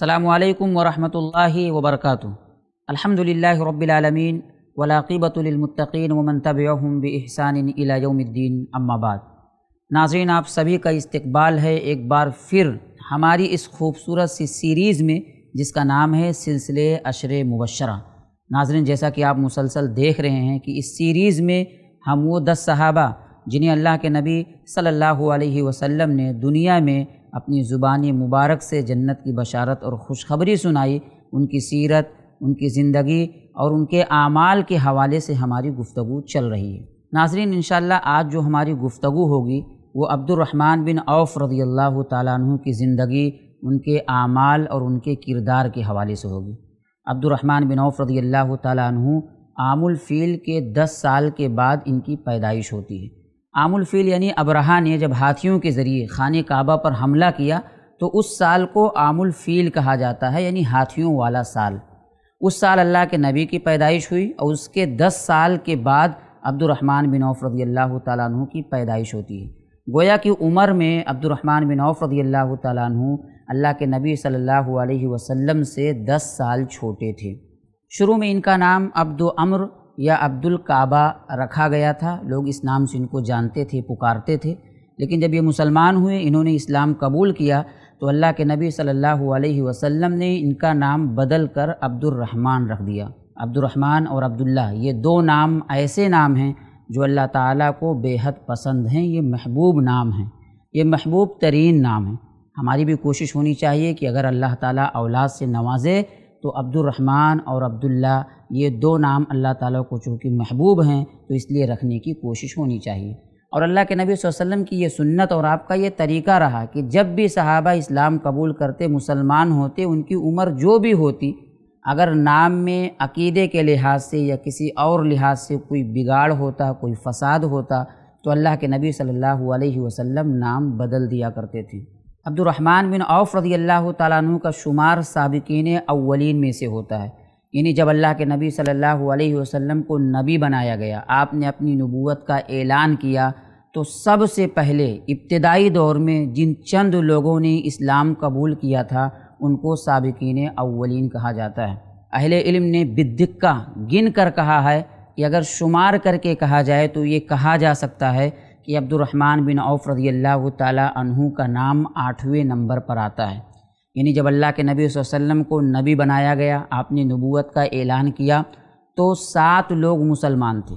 السلام علیکم ورحمۃ اللہ وبرکاتہ الحمد للہ رب العالمین ولاقیبۃ ومن و بإحسان الى یوم الدین اما بعد ناظرین آپ سبھی کا استقبال ہے ایک بار پھر ہماری اس خوبصورت سی سیریز میں جس کا نام ہے سلسلے اشر مبشرہ ناظرین جیسا کہ آپ مسلسل دیکھ رہے ہیں کہ اس سیریز میں ہم وہ دس صحابہ جنہیں اللہ کے نبی صلی اللہ علیہ وسلم نے دنیا میں اپنی زبانی مبارک سے جنت کی بشارت اور خوشخبری سنائی ان کی سیرت ان کی زندگی اور ان کے اعمال کے حوالے سے ہماری گفتگو چل رہی ہے ناظرین انشاءاللہ آج جو ہماری گفتگو ہوگی وہ عبد الرحمن بن عوف رضی اللہ تعالیٰ عنہ کی زندگی ان کے اعمال اور ان کے کردار کے حوالے سے ہوگی عبد الرحمن بن عوف رضی اللہ تعالیٰ عنہ عام الفیل کے دس سال کے بعد ان کی پیدائش ہوتی ہے عام الفیل یعنی ابرہا نے جب ہاتھیوں کے ذریعے خانہ کعبہ پر حملہ کیا تو اس سال کو عام الفیل کہا جاتا ہے یعنی ہاتھیوں والا سال اس سال اللہ کے نبی کی پیدائش ہوئی اور اس کے دس سال کے بعد عبد الرحمن بن عوف رضی اللہ تعالیٰ عنہ کی پیدائش ہوتی ہے گویا کہ عمر میں عبد الرحمن بن عوف رضی اللہ تعالیٰ عنہ اللہ کے نبی صلی اللہ علیہ وسلم سے دس سال چھوٹے تھے شروع میں ان کا نام عبد امر یا عبدالقابہ رکھا گیا تھا لوگ اس نام سے ان کو جانتے تھے پکارتے تھے لیکن جب یہ مسلمان ہوئے انہوں نے اسلام قبول کیا تو اللہ کے نبی صلی اللہ علیہ وسلم نے ان کا نام بدل کر عبد الرحمن رکھ دیا عبد الرحمن اور عبداللہ یہ دو نام ایسے نام ہیں جو اللہ تعالیٰ کو بے حد پسند ہیں یہ محبوب نام ہیں یہ محبوب ترین نام ہیں ہماری بھی کوشش ہونی چاہیے کہ اگر اللہ تعالیٰ اولاد سے نوازے تو عبد الرحمن اور عبداللہ یہ دو نام اللہ تعالیٰ کو چونکہ محبوب ہیں تو اس لیے رکھنے کی کوشش ہونی چاہیے اور اللہ کے نبی صلی اللہ علیہ وسلم کی یہ سنت اور آپ کا یہ طریقہ رہا کہ جب بھی صحابہ اسلام قبول کرتے مسلمان ہوتے ان کی عمر جو بھی ہوتی اگر نام میں عقیدے کے لحاظ سے یا کسی اور لحاظ سے کوئی بگاڑ ہوتا کوئی فساد ہوتا تو اللہ کے نبی صلی اللہ علیہ وسلم نام بدل دیا کرتے تھے عبد الرحمن بن عوف رضی اللہ تعالیٰ عنہ کا شمار سابقین اولین میں سے ہوتا ہے یعنی جب اللہ کے نبی صلی اللہ علیہ وسلم کو نبی بنایا گیا آپ نے اپنی نبوت کا اعلان کیا تو سب سے پہلے ابتدائی دور میں جن چند لوگوں نے اسلام قبول کیا تھا ان کو سابقین اولین کہا جاتا ہے اہل علم نے بدکہ گن کر کہا ہے کہ اگر شمار کر کے کہا جائے تو یہ کہا جا سکتا ہے کہ عبد الرحمن بن عوف رضی اللہ تعالیٰ عنہ کا نام آٹھویں نمبر پر آتا ہے یعنی جب اللہ کے نبی صلی اللہ علیہ وسلم کو نبی بنایا گیا آپ نے نبوت کا اعلان کیا تو سات لوگ مسلمان تھے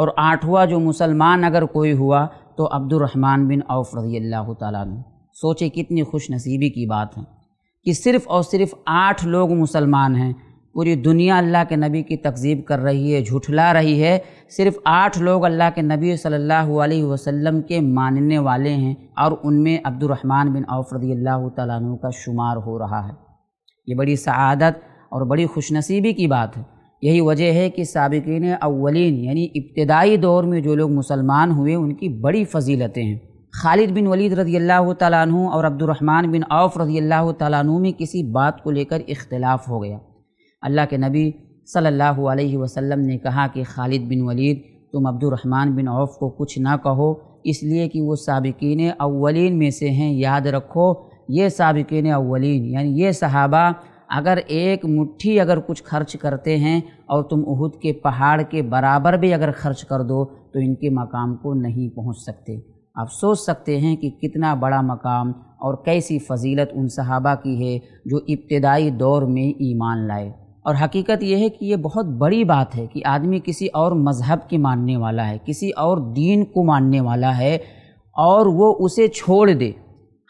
اور آٹھواں جو مسلمان اگر کوئی ہوا تو عبد الرحمن بن عوف رضی اللہ تعالیٰ نے سوچے کتنی خوش نصیبی کی بات ہے کہ صرف اور صرف آٹھ لوگ مسلمان ہیں پوری دنیا اللہ کے نبی کی تقزیب کر رہی ہے جھٹلا رہی ہے صرف آٹھ لوگ اللہ کے نبی صلی اللہ علیہ وسلم کے ماننے والے ہیں اور ان میں عبد الرحمن بن عوف رضی اللہ تعالیٰ عنہ کا شمار ہو رہا ہے یہ بڑی سعادت اور بڑی خوش نصیبی کی بات ہے یہی وجہ ہے کہ سابقین اولین یعنی ابتدائی دور میں جو لوگ مسلمان ہوئے ان کی بڑی فضیلتیں ہیں خالد بن ولید رضی اللہ تعالیٰ عنہ اور عبد الرحمن بن عوف رضی اللہ تعالیٰ عنہ میں کسی بات کو لے کر اختلاف ہو گیا اللہ کے نبی صلی اللہ علیہ وسلم نے کہا کہ خالد بن ولید تم عبد الرحمن بن عوف کو کچھ نہ کہو اس لیے کہ وہ سابقین اولین میں سے ہیں یاد رکھو یہ سابقین اولین یعنی یہ صحابہ اگر ایک مٹھی اگر کچھ خرچ کرتے ہیں اور تم عہد کے پہاڑ کے برابر بھی اگر خرچ کر دو تو ان کے مقام کو نہیں پہنچ سکتے آپ سوچ سکتے ہیں کہ کتنا بڑا مقام اور کیسی فضیلت ان صحابہ کی ہے جو ابتدائی دور میں ایمان لائے اور حقیقت یہ ہے کہ یہ بہت بڑی بات ہے کہ آدمی کسی اور مذہب کی ماننے والا ہے کسی اور دین کو ماننے والا ہے اور وہ اسے چھوڑ دے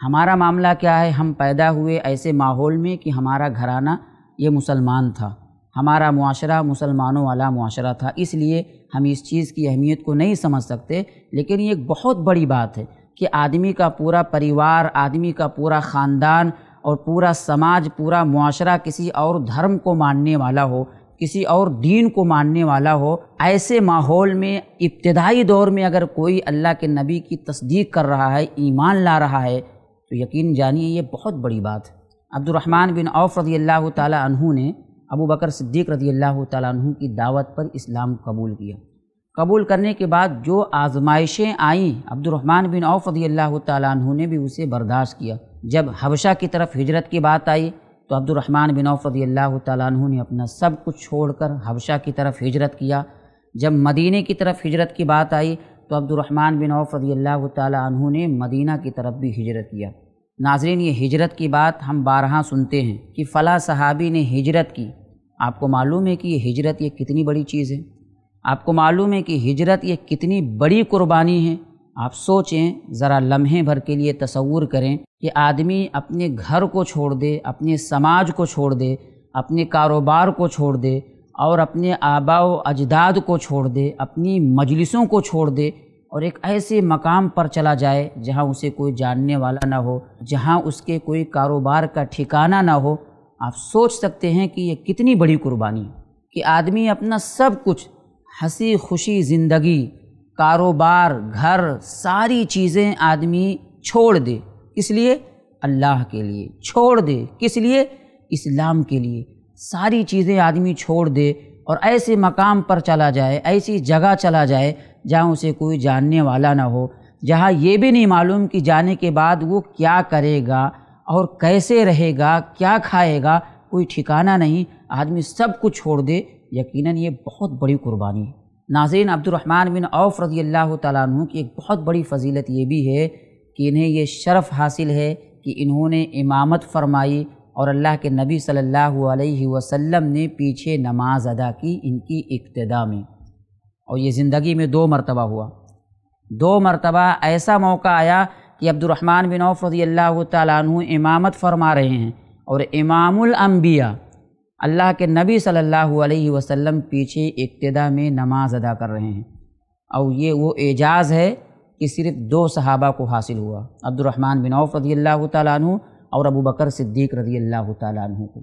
ہمارا معاملہ کیا ہے ہم پیدا ہوئے ایسے ماحول میں کہ ہمارا گھرانہ یہ مسلمان تھا ہمارا معاشرہ مسلمانوں والا معاشرہ تھا اس لیے ہم اس چیز کی اہمیت کو نہیں سمجھ سکتے لیکن یہ ایک بہت بڑی بات ہے کہ آدمی کا پورا پریوار آدمی کا پورا خاندان اور پورا سماج پورا معاشرہ کسی اور دھرم کو ماننے والا ہو کسی اور دین کو ماننے والا ہو ایسے ماحول میں ابتدائی دور میں اگر کوئی اللہ کے نبی کی تصدیق کر رہا ہے ایمان لا رہا ہے تو یقین جانیے یہ بہت بڑی بات ہے عبد الرحمن بن عوف رضی اللہ تعالیٰ عنہ نے ابو بکر صدیق رضی اللہ تعالیٰ عنہ کی دعوت پر اسلام قبول کیا قبول کرنے کے بعد جو آزمائشیں آئیں عبد الرحمن بن عوف رضی اللہ تعالیٰ عنہ نے بھی اسے برداشت کیا جب حبشہ کی طرف ہجرت کی بات آئی تو عبد الرحمن بن عوف رضی اللہ تعالیٰ عنہ نے اپنا سب کچھ چھوڑ کر حبشہ کی طرف ہجرت کیا جب مدینہ کی طرف ہجرت کی بات آئی تو عبد الرحمن بن عوف رضی اللہ تعالیٰ عنہ نے مدینہ کی طرف بھی ہجرت کیا ناظرین یہ ہجرت کی بات ہم بارہاں سنتے ہیں کہ فلاں صحابی نے ہجرت کی آپ کو معلوم ہے کہ یہ ہجرت یہ کتنی بڑی چیز ہے آپ کو معلوم ہے کہ ہجرت یہ کتنی بڑی قربانی ہے آپ سوچیں ذرا لمحے بھر کے لیے تصور کریں کہ آدمی اپنے گھر کو چھوڑ دے اپنے سماج کو چھوڑ دے اپنے کاروبار کو چھوڑ دے اور اپنے آبا و اجداد کو چھوڑ دے اپنی مجلسوں کو چھوڑ دے اور ایک ایسے مقام پر چلا جائے جہاں اسے کوئی جاننے والا نہ ہو جہاں اس کے کوئی کاروبار کا ٹھکانہ نہ ہو آپ سوچ سکتے ہیں کہ یہ کتنی بڑی قربانی ہے کہ آدمی اپنا سب کچھ ہنسی خوشی زندگی کاروبار گھر ساری چیزیں آدمی چھوڑ دے کس لیے اللہ کے لیے چھوڑ دے کس لیے اسلام کے لیے ساری چیزیں آدمی چھوڑ دے اور ایسے مقام پر چلا جائے ایسی جگہ چلا جائے جہاں اسے کوئی جاننے والا نہ ہو جہاں یہ بھی نہیں معلوم کہ جانے کے بعد وہ کیا کرے گا اور کیسے رہے گا کیا کھائے گا کوئی ٹھکانہ نہیں آدمی سب کچھ چھوڑ دے یقیناً یہ بہت بڑی قربانی ہے ناظرین عبد الرحمن بن عوف رضی اللہ تعالیٰ عنہ کی ایک بہت بڑی فضیلت یہ بھی ہے کہ انہیں یہ شرف حاصل ہے کہ انہوں نے امامت فرمائی اور اللہ کے نبی صلی اللہ علیہ وسلم نے پیچھے نماز ادا کی ان کی اقتداء میں اور یہ زندگی میں دو مرتبہ ہوا دو مرتبہ ایسا موقع آیا کہ عبد الرحمن بن عوف رضی اللہ تعالیٰ عنہ امامت فرما رہے ہیں اور امام الانبیاء اللہ کے نبی صلی اللہ علیہ وسلم پیچھے اقتداء میں نماز ادا کر رہے ہیں اور یہ وہ اعجاز ہے کہ صرف دو صحابہ کو حاصل ہوا عبد الرحمن بن عوف رضی اللہ تعالیٰ عنہ اور ابو بکر صدیق رضی اللہ تعالیٰ عنہ کو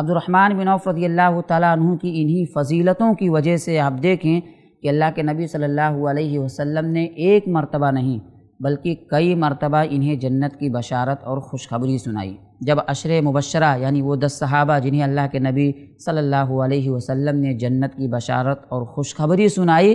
عبد الرحمن بن عوف رضی اللہ تعالیٰ عنہ کی انہی فضیلتوں کی وجہ سے آپ دیکھیں کہ اللہ کے نبی صلی اللہ علیہ وسلم نے ایک مرتبہ نہیں بلکہ کئی مرتبہ انہیں جنت کی بشارت اور خوشخبری سنائی جب عشر مبشرہ یعنی وہ دس صحابہ جنہیں اللہ کے نبی صلی اللہ علیہ وسلم نے جنت کی بشارت اور خوشخبری سنائی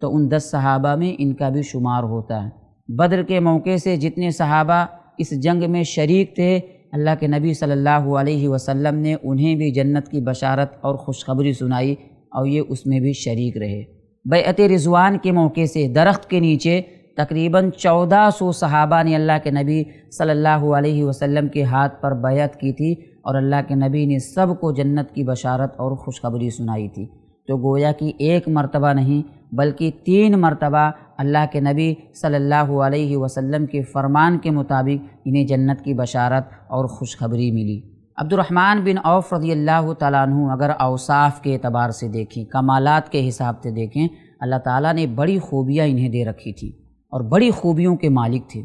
تو ان دس صحابہ میں ان کا بھی شمار ہوتا ہے بدر کے موقع سے جتنے صحابہ اس جنگ میں شریک تھے اللہ کے نبی صلی اللہ علیہ وسلم نے انہیں بھی جنت کی بشارت اور خوشخبری سنائی اور یہ اس میں بھی شریک رہے بیعت رضوان کے موقع سے درخت کے نیچے تقریباً چودہ سو صحابہ نے اللہ کے نبی صلی اللہ علیہ وسلم کے ہاتھ پر بیعت کی تھی اور اللہ کے نبی نے سب کو جنت کی بشارت اور خوشخبری سنائی تھی تو گویا کہ ایک مرتبہ نہیں بلکہ تین مرتبہ اللہ کے نبی صلی اللہ علیہ وسلم کے فرمان کے مطابق انہیں جنت کی بشارت اور خوشخبری ملی عبد الرحمن بن عوف رضی اللہ تعالیٰ عنہ اگر اوصاف کے اعتبار سے دیکھیں کمالات کے حساب سے دیکھیں اللہ تعالیٰ نے بڑی خوبیاں انہیں دے رکھی تھیں اور بڑی خوبیوں کے مالک تھے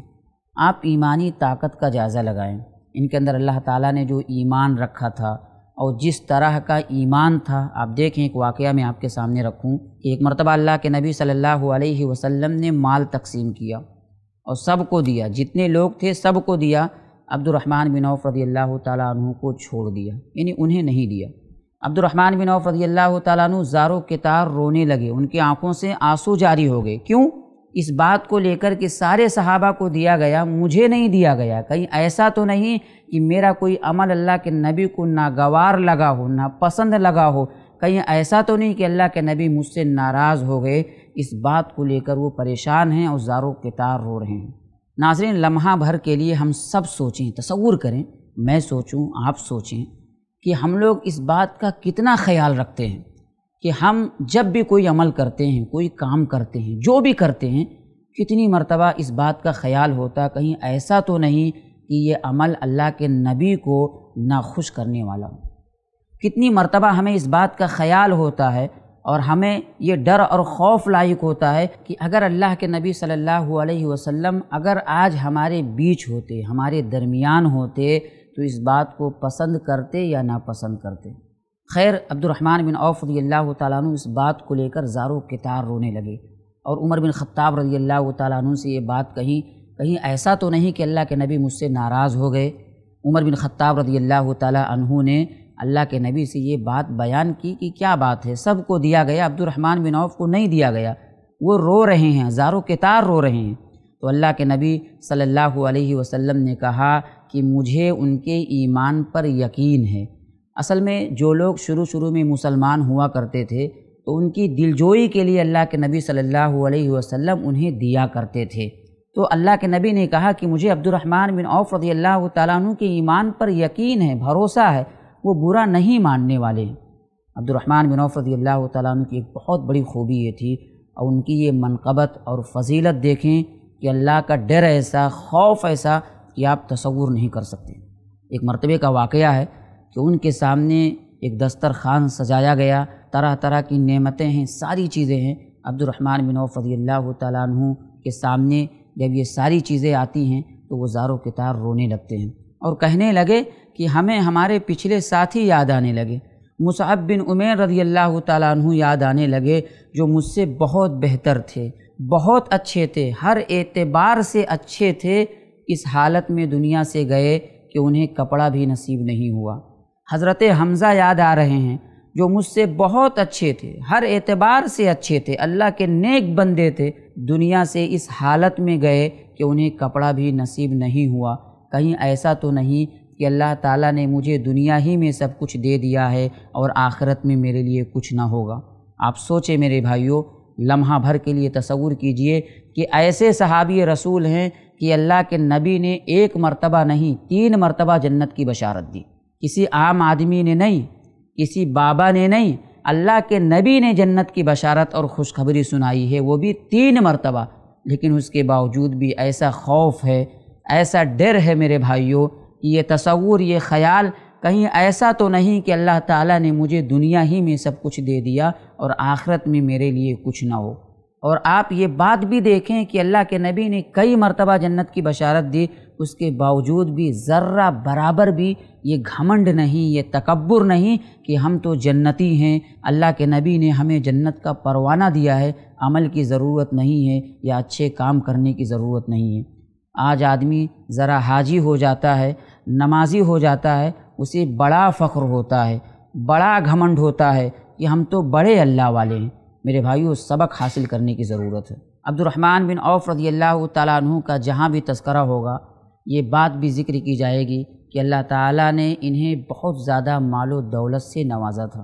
آپ ایمانی طاقت کا جائزہ لگائیں ان کے اندر اللہ تعالیٰ نے جو ایمان رکھا تھا اور جس طرح کا ایمان تھا آپ دیکھیں ایک واقعہ میں آپ کے سامنے رکھوں کہ ایک مرتبہ اللہ کے نبی صلی اللہ علیہ وسلم نے مال تقسیم کیا اور سب کو دیا جتنے لوگ تھے سب کو دیا عبد الرحمن بن عوف رضی اللہ تعالیٰ عنہ کو چھوڑ دیا یعنی انہیں نہیں دیا عبد الرحمن بن عوف رضی اللہ تعالیٰ عنہ زارو کتار رونے لگے ان کے آنکھوں سے آنسو جاری ہو گئے کیوں اس بات کو لے کر کے سارے صحابہ کو دیا گیا مجھے نہیں دیا گیا کہیں ایسا تو نہیں کہ میرا کوئی عمل اللہ کے نبی کو ناگوار لگا ہو نا پسند لگا ہو کہیں ایسا تو نہیں کہ اللہ کے نبی مجھ سے ناراض ہو گئے اس بات کو لے کر وہ پریشان ہیں اور زارو تار رو رہے ہیں ناظرین لمحہ بھر کے لیے ہم سب سوچیں تصور کریں میں سوچوں آپ سوچیں کہ ہم لوگ اس بات کا کتنا خیال رکھتے ہیں کہ ہم جب بھی کوئی عمل کرتے ہیں کوئی کام کرتے ہیں جو بھی کرتے ہیں کتنی مرتبہ اس بات کا خیال ہوتا کہیں ایسا تو نہیں کہ یہ عمل اللہ کے نبی کو ناخوش کرنے والا ہو کتنی مرتبہ ہمیں اس بات کا خیال ہوتا ہے اور ہمیں یہ ڈر اور خوف لائق ہوتا ہے کہ اگر اللہ کے نبی صلی اللہ علیہ وسلم اگر آج ہمارے بیچ ہوتے ہمارے درمیان ہوتے تو اس بات کو پسند کرتے یا ناپسند کرتے خیر عبد الرحمن بن عوف رضی اللہ تعالیٰ عنہ اس بات کو لے کر زارو کتار رونے لگے اور عمر بن خطاب رضی اللہ تعالیٰ عنہ سے یہ بات کہیں کہیں ایسا تو نہیں کہ اللہ کے نبی مجھ سے ناراض ہو گئے عمر بن خطاب رضی اللہ تعالیٰ عنہ نے اللہ کے نبی سے یہ بات بیان کی کہ کیا بات ہے سب کو دیا گیا عبد الرحمن بن عوف کو نہیں دیا گیا وہ رو رہے ہیں زارو کتار رو رہے ہیں تو اللہ کے نبی صلی اللہ علیہ وسلم نے کہا کہ مجھے ان کے ایمان پر یقین ہے اصل میں جو لوگ شروع شروع میں مسلمان ہوا کرتے تھے تو ان کی دلجوئی کے لیے اللہ کے نبی صلی اللہ علیہ وسلم انہیں دیا کرتے تھے تو اللہ کے نبی نے کہا کہ مجھے عبد الرحمن بن عوف رضی اللہ تعالیٰ عنہ کے ایمان پر یقین ہے بھروسہ ہے وہ برا نہیں ماننے والے ہیں عبد الرحمن بن عوف رضی اللہ تعالیٰ عنہ کی ایک بہت بڑی خوبی یہ تھی اور ان کی یہ منقبت اور فضیلت دیکھیں کہ اللہ کا ڈر ایسا خوف ایسا کہ آپ تصور نہیں کر سکتے ایک مرتبے کا واقعہ ہے کہ ان کے سامنے ایک دسترخوان سجایا گیا طرح طرح کی نعمتیں ہیں ساری چیزیں ہیں عبد الرحمن بن عوف رضی اللہ تعالیٰ عنہ کے سامنے جب یہ ساری چیزیں آتی ہیں تو وہ زارو کتار رونے لگتے ہیں اور کہنے لگے کہ ہمیں ہمارے پچھلے ساتھی یاد آنے لگے مصعب بن عمیر رضی اللہ تعالیٰ عنہ یاد آنے لگے جو مجھ سے بہت بہتر تھے بہت اچھے تھے ہر اعتبار سے اچھے تھے اس حالت میں دنیا سے گئے کہ انہیں کپڑا بھی نصیب نہیں ہوا حضرت حمزہ یاد آ رہے ہیں جو مجھ سے بہت اچھے تھے ہر اعتبار سے اچھے تھے اللہ کے نیک بندے تھے دنیا سے اس حالت میں گئے کہ انہیں کپڑا بھی نصیب نہیں ہوا کہیں ایسا تو نہیں کہ اللہ تعالیٰ نے مجھے دنیا ہی میں سب کچھ دے دیا ہے اور آخرت میں میرے لیے کچھ نہ ہوگا آپ سوچیں میرے بھائیوں لمحہ بھر کے لیے تصور کیجئے کہ ایسے صحابی رسول ہیں کہ اللہ کے نبی نے ایک مرتبہ نہیں تین مرتبہ جنت کی بشارت دی کسی عام آدمی نے نہیں کسی بابا نے نہیں اللہ کے نبی نے جنت کی بشارت اور خوشخبری سنائی ہے وہ بھی تین مرتبہ لیکن اس کے باوجود بھی ایسا خوف ہے ایسا ڈر ہے میرے بھائیوں یہ تصور یہ خیال کہیں ایسا تو نہیں کہ اللہ تعالیٰ نے مجھے دنیا ہی میں سب کچھ دے دیا اور آخرت میں میرے لیے کچھ نہ ہو اور آپ یہ بات بھی دیکھیں کہ اللہ کے نبی نے کئی مرتبہ جنت کی بشارت دی اس کے باوجود بھی ذرہ برابر بھی یہ گھمنڈ نہیں یہ تکبر نہیں کہ ہم تو جنتی ہیں اللہ کے نبی نے ہمیں جنت کا پروانہ دیا ہے عمل کی ضرورت نہیں ہے یا اچھے کام کرنے کی ضرورت نہیں ہے آج آدمی ذرا حاجی ہو جاتا ہے نمازی ہو جاتا ہے اسے بڑا فخر ہوتا ہے بڑا گھمنڈ ہوتا ہے کہ ہم تو بڑے اللہ والے ہیں میرے بھائیوں سبق حاصل کرنے کی ضرورت ہے عبد الرحمن بن عوف رضی اللہ تعالیٰ عنہ کا جہاں بھی تذکرہ ہوگا یہ بات بھی ذکر کی جائے گی کہ اللہ تعالیٰ نے انہیں بہت زیادہ مال و دولت سے نوازا تھا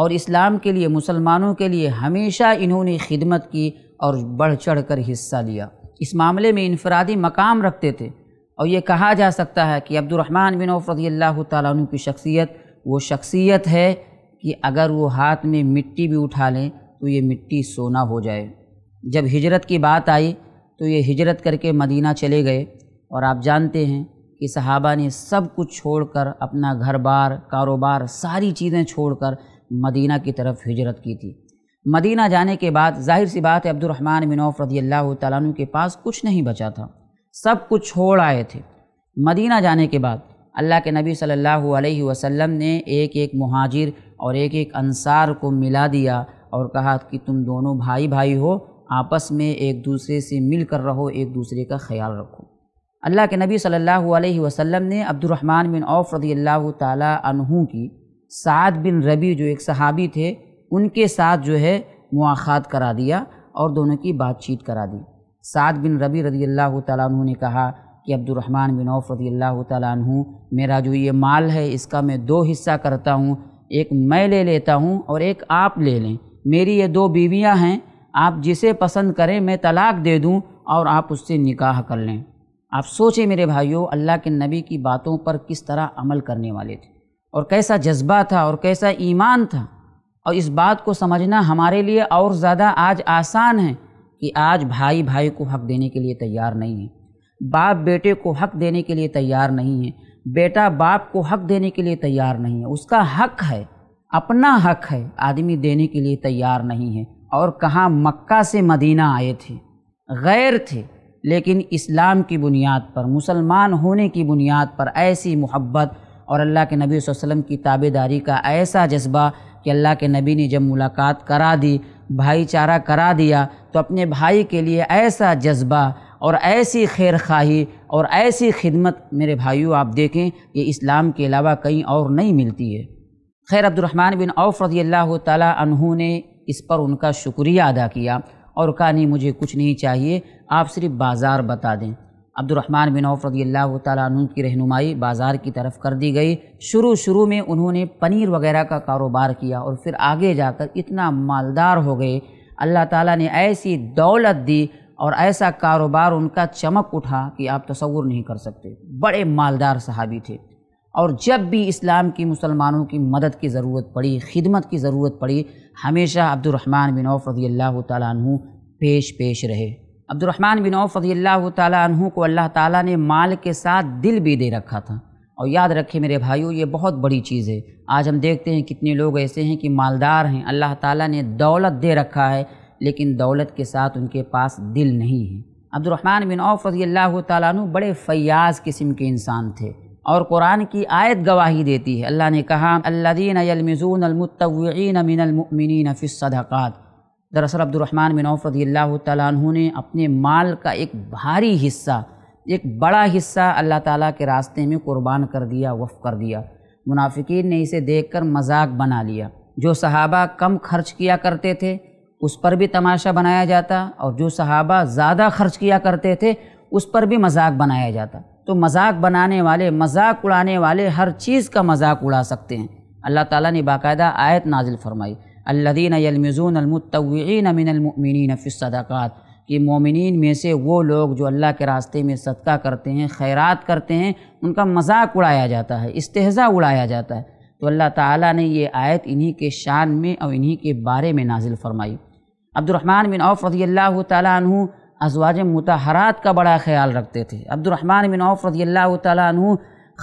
اور اسلام کے لیے مسلمانوں کے لیے ہمیشہ انہوں نے خدمت کی اور بڑھ چڑھ کر حصہ لیا اس معاملے میں انفرادی مقام رکھتے تھے اور یہ کہا جا سکتا ہے کہ عبد الرحمن بن عوف رضی اللہ تعالیٰ عنہ کی شخصیت وہ شخصیت ہے کہ اگر وہ ہاتھ میں مٹی بھی اٹھا لیں تو یہ مٹی سونا ہو جائے جب ہجرت کی بات آئی تو یہ ہجرت کر کے مدینہ چلے گئے اور آپ جانتے ہیں کہ صحابہ نے سب کچھ چھوڑ کر اپنا گھر بار کاروبار ساری چیزیں چھوڑ کر مدینہ کی طرف ہجرت کی تھی مدینہ جانے کے بعد ظاہر سی بات ہے عبد الرحمن بن عوف رضی اللہ تعالیٰ عنہ کے پاس کچھ نہیں بچا تھا سب کچھ چھوڑ آئے تھے مدینہ جانے کے بعد اللہ کے نبی صلی اللہ علیہ وسلم نے ایک ایک مہاجر اور ایک ایک انصار کو ملا دیا اور کہا کہ تم دونوں بھائی بھائی ہو آپس میں ایک دوسرے سے مل کر رہو ایک دوسرے کا خیال رکھو اللہ کے نبی صلی اللہ علیہ وسلم نے عبد الرحمن بن عوف رضی اللہ تعالیٰ عنہ کی سعد بن ربی جو ایک صحابی تھے ان کے ساتھ جو ہے مواخات کرا دیا اور دونوں کی بات چیت کرا دی سعد بن ربی رضی اللہ تعالیٰ عنہ نے کہا کہ عبد الرحمن بن عوف رضی اللہ تعالیٰ عنہ میرا جو یہ مال ہے اس کا میں دو حصہ کرتا ہوں ایک میں لے لیتا ہوں اور ایک آپ لے لیں میری یہ دو بیویاں ہیں آپ جسے پسند کریں میں طلاق دے دوں اور آپ اس سے نکاح کر لیں آپ سوچیں میرے بھائیوں اللہ کے نبی کی باتوں پر کس طرح عمل کرنے والے تھے اور کیسا جذبہ تھا اور کیسا ایمان تھا اور اس بات کو سمجھنا ہمارے لیے اور زیادہ آج آسان ہے کہ آج بھائی بھائی کو حق دینے کے لیے تیار نہیں ہے باپ بیٹے کو حق دینے کے لیے تیار نہیں ہے بیٹا باپ کو حق دینے کے لیے تیار نہیں ہے اس کا حق ہے اپنا حق ہے آدمی دینے کے لیے تیار نہیں ہے اور کہاں مکہ سے مدینہ آئے تھے غیر تھے لیکن اسلام کی بنیاد پر مسلمان ہونے کی بنیاد پر ایسی محبت اور اللہ کے نبی صلی اللہ علیہ وسلم کی تابع داری کا ایسا جذبہ کہ اللہ کے نبی نے جب ملاقات کرا دی بھائی چارہ کرا دیا تو اپنے بھائی کے لیے ایسا جذبہ اور ایسی خیر خواہی اور ایسی خدمت میرے بھائیوں آپ دیکھیں یہ اسلام کے علاوہ کہیں اور نہیں ملتی ہے خیر عبد الرحمن بن عوف رضی اللہ تعالیٰ عنہ نے اس پر ان کا شکریہ ادا کیا اور کہا نہیں مجھے کچھ نہیں چاہیے آپ صرف بازار بتا دیں عبد الرحمن بن عوف رضی اللہ تعالیٰ عنہ کی رہنمائی بازار کی طرف کر دی گئی شروع شروع میں انہوں نے پنیر وغیرہ کا کاروبار کیا اور پھر آگے جا کر اتنا مالدار ہو گئے اللہ تعالیٰ نے ایسی دولت دی اور ایسا کاروبار ان کا چمک اٹھا کہ آپ تصور نہیں کر سکتے بڑے مالدار صحابی تھے اور جب بھی اسلام کی مسلمانوں کی مدد کی ضرورت پڑی خدمت کی ضرورت پڑی ہمیشہ عبد الرحمن بن عوف رضی اللہ تعالیٰ عنہ پیش پیش رہے عبد الرحمن بن عوف رضی اللہ تعالیٰ عنہ کو اللہ تعالیٰ نے مال کے ساتھ دل بھی دے رکھا تھا اور یاد رکھے میرے بھائیوں یہ بہت بڑی چیز ہے آج ہم دیکھتے ہیں کتنے لوگ ایسے ہیں کہ مالدار ہیں اللہ تعالیٰ نے دولت دے رکھا ہے لیکن دولت کے ساتھ ان کے پاس دل نہیں ہے عبد الرحمن بن عوف رضی اللہ تعالیٰ عنہ بڑے فیاض قسم کے انسان تھے اور قرآن کی آیت گواہی دیتی ہے اللہ نے کہا اللہ دین المتوعین من المؤمنین فی الصدقات دراصل عبد الرحمن بن عوف رضی اللہ تعالیٰ عنہ نے اپنے مال کا ایک بھاری حصہ ایک بڑا حصہ اللہ تعالیٰ کے راستے میں قربان کر دیا وف کر دیا منافقین نے اسے دیکھ کر مذاق بنا لیا جو صحابہ کم خرچ کیا کرتے تھے اس پر بھی تماشا بنایا جاتا اور جو صحابہ زیادہ خرچ کیا کرتے تھے اس پر بھی مذاق بنایا جاتا تو مذاق بنانے والے مذاق اڑانے والے ہر چیز کا مذاق اڑا سکتے ہیں اللہ تعالیٰ نے باقاعدہ آیت نازل فرمائی یلمزون المضون من المؤمنین فی الصدقات کہ مومنین میں سے وہ لوگ جو اللہ کے راستے میں صدقہ کرتے ہیں خیرات کرتے ہیں ان کا مذاق اڑایا جاتا ہے استحضاء اڑایا جاتا ہے تو اللہ تعالیٰ نے یہ آیت انہی کے شان میں اور انہی کے بارے میں نازل فرمائی عبد الرحمن بن عوف رضی اللہ تعالیٰ عنہ ازواج متحرات کا بڑا خیال رکھتے تھے عبد الرحمن بن عوف رضی اللہ تعالیٰ عنہ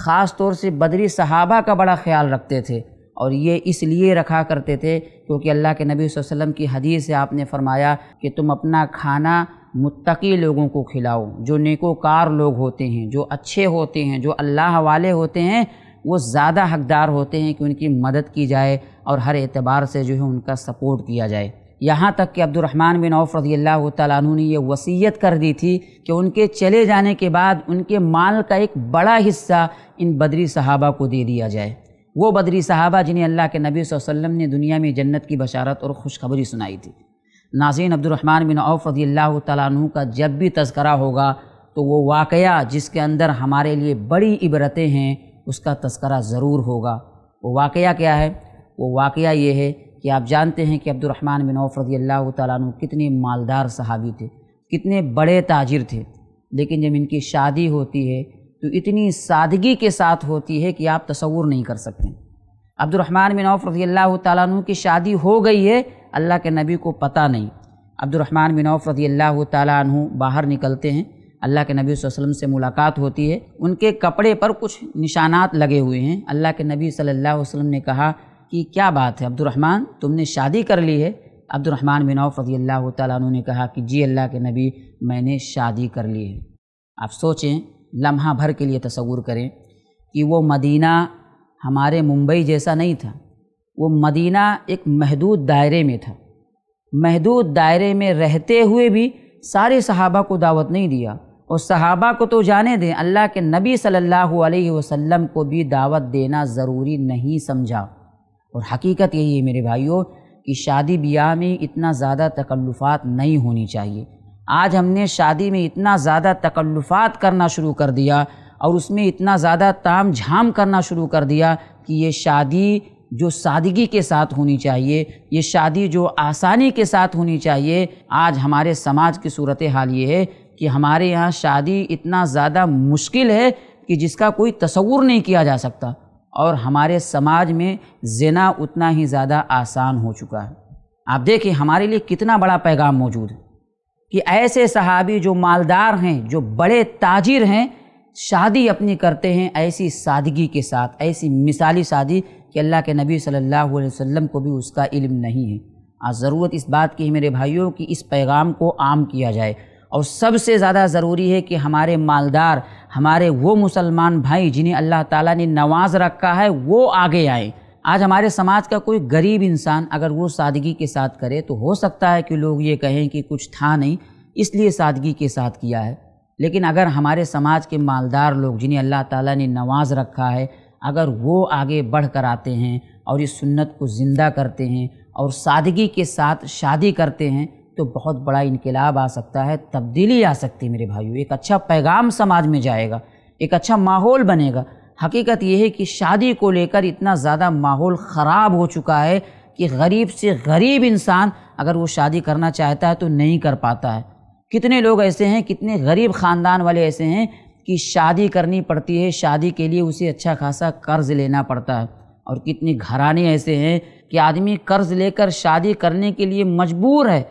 خاص طور سے بدری صحابہ کا بڑا خیال رکھتے تھے اور یہ اس لیے رکھا کرتے تھے کیونکہ اللہ کے نبی صلی اللہ علیہ وسلم کی حدیث سے آپ نے فرمایا کہ تم اپنا کھانا متقی لوگوں کو کھلاؤ جو نیکوکار لوگ ہوتے ہیں جو اچھے ہوتے ہیں جو اللہ والے ہوتے ہیں وہ زیادہ حقدار ہوتے ہیں کہ ان کی مدد کی جائے اور ہر اعتبار سے جو ہے ان کا سپورٹ کیا جائے یہاں تک کہ عبد الرحمن بن عوف رضی اللہ تعالیٰ عنہ نے یہ وصیت کر دی تھی کہ ان کے چلے جانے کے بعد ان کے مال کا ایک بڑا حصہ ان بدری صحابہ کو دے دیا جائے وہ بدری صحابہ جنہیں اللہ کے نبی صلی اللہ علیہ وسلم نے دنیا میں جنت کی بشارت اور خوشخبری سنائی تھی ناظرین عبد الرحمن بن عوف رضی اللہ تعالیٰ عنہ کا جب بھی تذکرہ ہوگا تو وہ واقعہ جس کے اندر ہمارے لیے بڑی عبرتیں ہیں اس کا تذکرہ ضرور ہوگا وہ واقعہ کیا ہے وہ واقعہ یہ ہے کہ آپ جانتے ہیں کہ عبد الرحمن بن عوف رضی اللہ تعالیٰ عنہ کتنے مالدار صحابی تھے کتنے بڑے تاجر تھے لیکن جب ان کی شادی ہوتی ہے تو اتنی سادگی کے ساتھ ہوتی ہے کہ آپ تصور نہیں کر سکتے عبد الرحمن بن عوف رضی اللہ تعالیٰ عنہ کی شادی ہو گئی ہے اللہ کے نبی کو پتہ نہیں عبد الرحمن بن عوف رضی اللہ تعالیٰ عنہ باہر نکلتے ہیں اللہ کے نبی صلی اللہ علیہ وسلم سے ملاقات ہوتی ہے ان کے کپڑے پر کچھ نشانات لگے ہوئے ہیں اللہ کے نبی صلی اللہ علیہ وسلم نے کہا کہ کیا بات ہے عبد الرحمن تم نے شادی کر لی ہے عبد الرحمن بن عوف رضی اللہ تعالیٰ عنہ نے کہا کہ جی اللہ کے نبی میں نے شادی کر لی ہے آپ سوچیں لمحہ بھر کے لیے تصور کریں کہ وہ مدینہ ہمارے ممبئی جیسا نہیں تھا وہ مدینہ ایک محدود دائرے میں تھا محدود دائرے میں رہتے ہوئے بھی سارے صحابہ کو دعوت نہیں دیا اور صحابہ کو تو جانے دیں اللہ کے نبی صلی اللہ علیہ وسلم کو بھی دعوت دینا ضروری نہیں سمجھا اور حقیقت یہی ہے میرے بھائیوں کہ شادی بیاہ میں اتنا زیادہ تکلفات نہیں ہونی چاہیے آج ہم نے شادی میں اتنا زیادہ تکلفات کرنا شروع کر دیا اور اس میں اتنا زیادہ تام جھام کرنا شروع کر دیا کہ یہ شادی جو سادگی کے ساتھ ہونی چاہیے یہ شادی جو آسانی کے ساتھ ہونی چاہیے آج ہمارے سماج کی صورت حال یہ ہے کہ ہمارے یہاں شادی اتنا زیادہ مشکل ہے کہ جس کا کوئی تصور نہیں کیا جا سکتا اور ہمارے سماج میں زنا اتنا ہی زیادہ آسان ہو چکا ہے آپ دیکھیں ہمارے لیے کتنا بڑا پیغام موجود ہے کہ ایسے صحابی جو مالدار ہیں جو بڑے تاجر ہیں شادی اپنی کرتے ہیں ایسی سادگی کے ساتھ ایسی مثالی شادی کہ اللہ کے نبی صلی اللہ علیہ وسلم کو بھی اس کا علم نہیں ہے آج ضرورت اس بات کی ہے میرے بھائیوں کی اس پیغام کو عام کیا جائے اور سب سے زیادہ ضروری ہے کہ ہمارے مالدار ہمارے وہ مسلمان بھائی جنہیں اللہ تعالیٰ نے نواز رکھا ہے وہ آگے آئیں آج ہمارے سماج کا کوئی غریب انسان اگر وہ سادگی کے ساتھ کرے تو ہو سکتا ہے کہ لوگ یہ کہیں کہ کچھ تھا نہیں اس لیے سادگی کے ساتھ کیا ہے لیکن اگر ہمارے سماج کے مالدار لوگ جنہیں اللہ تعالیٰ نے نواز رکھا ہے اگر وہ آگے بڑھ کر آتے ہیں اور اس سنت کو زندہ کرتے ہیں اور سادگی کے ساتھ شادی کرتے ہیں تو بہت بڑا انقلاب آ سکتا ہے تبدیلی آ سکتی ہے میرے بھائیو ایک اچھا پیغام سماج میں جائے گا ایک اچھا ماحول بنے گا حقیقت یہ ہے کہ شادی کو لے کر اتنا زیادہ ماحول خراب ہو چکا ہے کہ غریب سے غریب انسان اگر وہ شادی کرنا چاہتا ہے تو نہیں کر پاتا ہے کتنے لوگ ایسے ہیں کتنے غریب خاندان والے ایسے ہیں کہ شادی کرنی پڑتی ہے شادی کے لیے اسے اچھا خاصا قرض لینا پڑتا ہے اور کتنے گھرانے ایسے ہیں کہ آدمی قرض لے کر شادی کرنے کے لیے مجبور ہے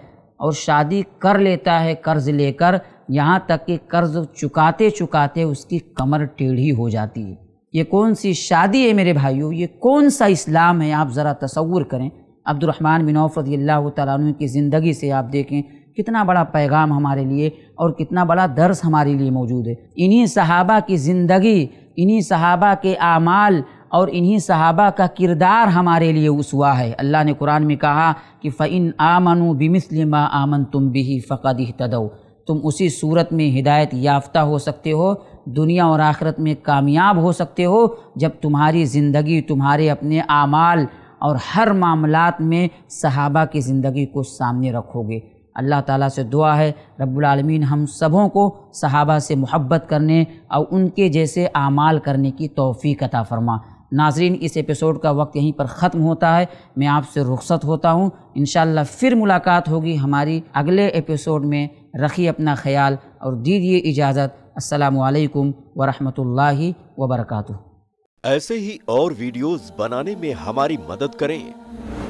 اور شادی کر لیتا ہے قرض لے کر یہاں تک کہ قرض چکاتے چکاتے اس کی کمر ٹیڑھی ہو جاتی ہے یہ کون سی شادی ہے میرے بھائیوں یہ کون سا اسلام ہے آپ ذرا تصور کریں عبد الرحمن بن عوف رضی اللہ تعالیٰ عنہ کی زندگی سے آپ دیکھیں کتنا بڑا پیغام ہمارے لیے اور کتنا بڑا درس ہمارے لیے موجود ہے انہی صحابہ کی زندگی انہی صحابہ کے اعمال اور انہی صحابہ کا کردار ہمارے لیے اسوا ہے اللہ نے قرآن میں کہا کہ فِ آمن و بسلم آمن تم بھی فقد تدو تم اسی صورت میں ہدایت یافتہ ہو سکتے ہو دنیا اور آخرت میں کامیاب ہو سکتے ہو جب تمہاری زندگی تمہارے اپنے اعمال اور ہر معاملات میں صحابہ کی زندگی کو سامنے رکھو گے اللہ تعالیٰ سے دعا ہے رب العالمین ہم سبوں کو صحابہ سے محبت کرنے اور ان کے جیسے اعمال کرنے کی توفیق عطا فرما ناظرین اس ایپیسوڈ کا وقت یہیں پر ختم ہوتا ہے میں آپ سے رخصت ہوتا ہوں انشاءاللہ پھر ملاقات ہوگی ہماری اگلے ایپیسوڈ میں رکھیے اپنا خیال اور دیجیے اجازت السلام علیکم ورحمۃ اللہ وبرکاتہ ایسے ہی اور ویڈیوز بنانے میں ہماری مدد کریں